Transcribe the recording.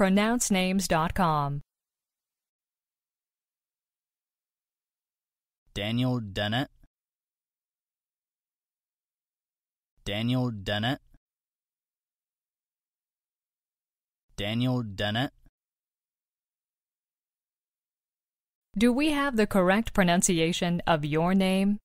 pronouncenames.com. Daniel Dennett. Daniel Dennett. Daniel Dennett. Do we have the correct pronunciation of your name?